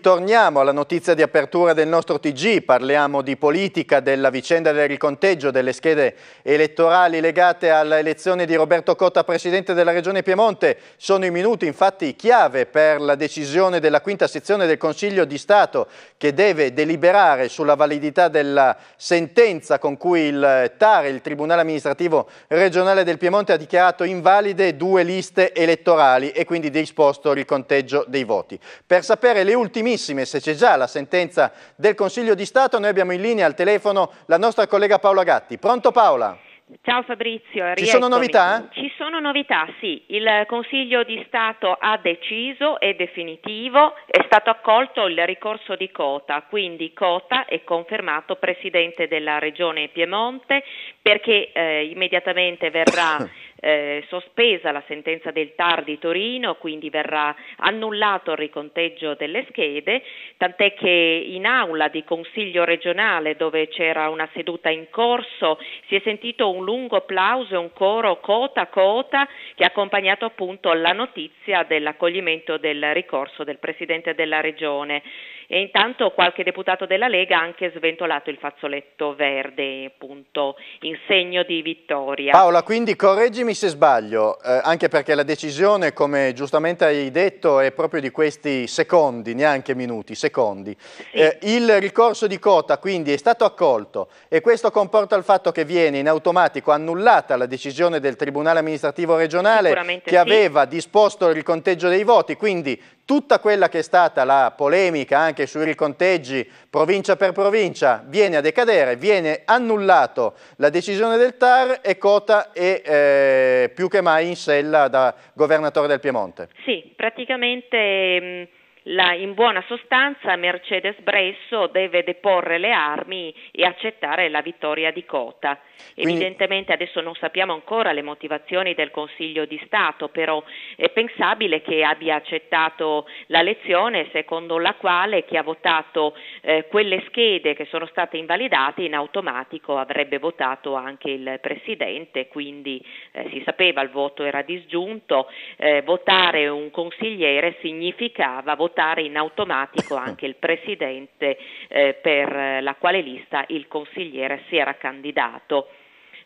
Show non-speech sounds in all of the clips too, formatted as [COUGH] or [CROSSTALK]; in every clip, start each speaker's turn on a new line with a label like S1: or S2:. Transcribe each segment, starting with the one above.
S1: Torniamo alla notizia di apertura del nostro TG, parliamo di politica, della vicenda del riconteggio delle schede elettorali legate all'elezione di Roberto Cotta, Presidente della Regione Piemonte. Sono i minuti infatti chiave per la decisione della quinta sezione del Consiglio di Stato che deve deliberare sulla validità della sentenza con cui il TAR, il Tribunale Amministrativo Regionale del Piemonte, ha dichiarato invalide due liste elettorali e quindi disposto il riconteggio dei voti. Per sapere le ultime ultimissime, se c'è già la sentenza del Consiglio di Stato, noi abbiamo in linea al telefono la nostra collega Paola Gatti. Pronto Paola?
S2: Ciao Fabrizio, Ci sono novità? Ci sono novità, sì. Il Consiglio di Stato ha deciso, è definitivo, è stato accolto il ricorso di Cota, quindi Cota è confermato Presidente della Regione Piemonte perché eh, immediatamente verrà [COUGHS] eh, sospesa la sentenza del TAR di Torino, quindi verrà annullato il riconteggio delle schede, tant'è che in aula di Consiglio regionale dove c'era una seduta in corso si è sentito un lungo applauso e un coro cota cota che ha accompagnato appunto la notizia dell'accoglimento del ricorso del Presidente della Regione. E intanto qualche deputato della Lega ha anche sventolato il fazzoletto verde, appunto, in segno di vittoria. Paola,
S1: quindi correggimi se sbaglio, eh, anche perché la decisione, come giustamente hai detto, è proprio di questi secondi, neanche minuti, secondi. Sì. Eh, il ricorso di Cota quindi è stato accolto e questo comporta il fatto che viene in automatico annullata la decisione del Tribunale amministrativo regionale che sì. aveva disposto il riconteggio dei voti, quindi Tutta quella che è stata la polemica anche sui riconteggi provincia per provincia viene a decadere, viene annullato la decisione del TAR e Cota è eh, più che mai in sella da governatore del Piemonte.
S2: Sì, praticamente... Mh mm, la, in buona sostanza Mercedes Bresso deve deporre le armi e accettare la vittoria di Cota. Evidentemente adesso non sappiamo ancora le motivazioni del Consiglio di Stato, però è pensabile che abbia accettato la lezione secondo la quale chi ha votato eh, quelle schede che sono state invalidate in automatico avrebbe votato anche il Presidente, quindi eh, si sapeva il voto era disgiunto, eh, votare un consigliere significava votare votare in automatico anche il presidente eh, per la quale lista il consigliere si era candidato.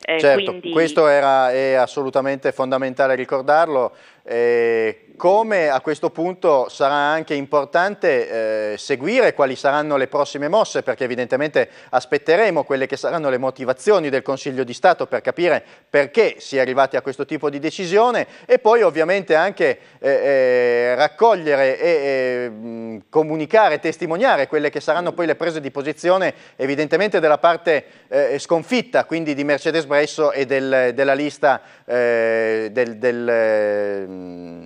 S2: Eh, certo, quindi... questo
S1: era, è assolutamente fondamentale ricordarlo, eh, come a questo punto sarà anche importante eh, seguire quali saranno le prossime mosse, perché evidentemente aspetteremo quelle che saranno le motivazioni del Consiglio di Stato per capire perché si è arrivati a questo tipo di decisione e poi ovviamente anche eh, eh raccogliere e mh, mm, comunicare, testimoniare quelle che saranno poi le prese di posizione evidentemente della parte eh, sconfitta, quindi di Mercedes Bresso e del, della lista eh, del, del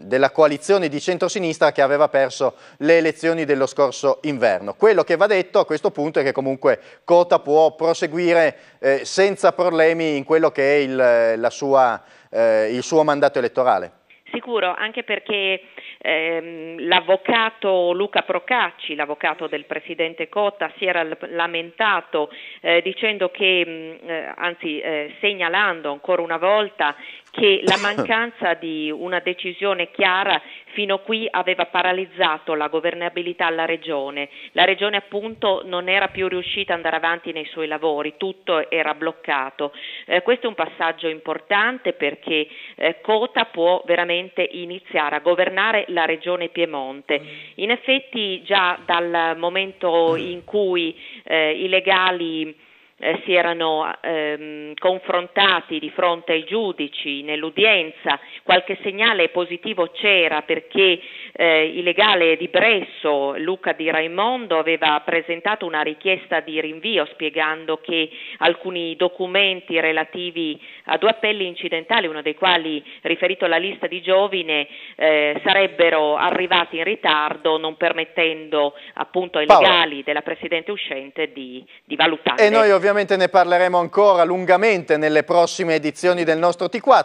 S1: della coalizione di centrosinistra che aveva perso le elezioni dello scorso inverno. Quello che va detto a questo punto è che comunque Cota può proseguire eh, senza problemi in quello che è il, sua, eh, il suo mandato elettorale.
S2: Sicuro, anche perché ehm, l'avvocato Luca Procacci, l'avvocato del presidente Cotta, si era lamentato eh, dicendo che, mh, mm, eh, anzi eh, segnalando ancora una volta che la [COUGHS] mancanza di una decisione chiara fino qui aveva paralizzato la governabilità alla regione, la regione appunto non era più riuscita ad andare avanti nei suoi lavori, tutto era bloccato. Eh, questo è un passaggio importante perché eh, Cota può veramente iniziare a governare la regione Piemonte. In effetti già dal momento in cui eh, i legali eh, si erano ehm, confrontati di fronte ai giudici nell'udienza, qualche segnale positivo c'era perché eh, il legale di Bresso, Luca Di Raimondo, aveva presentato una richiesta di rinvio spiegando che alcuni documenti relativi a due appelli incidentali, uno dei quali riferito alla lista di giovine, eh, sarebbero arrivati in ritardo, non permettendo appunto ai legali della Presidente uscente di, di valutare.
S1: Ovviamente ne parleremo ancora lungamente nelle prossime edizioni del nostro T4.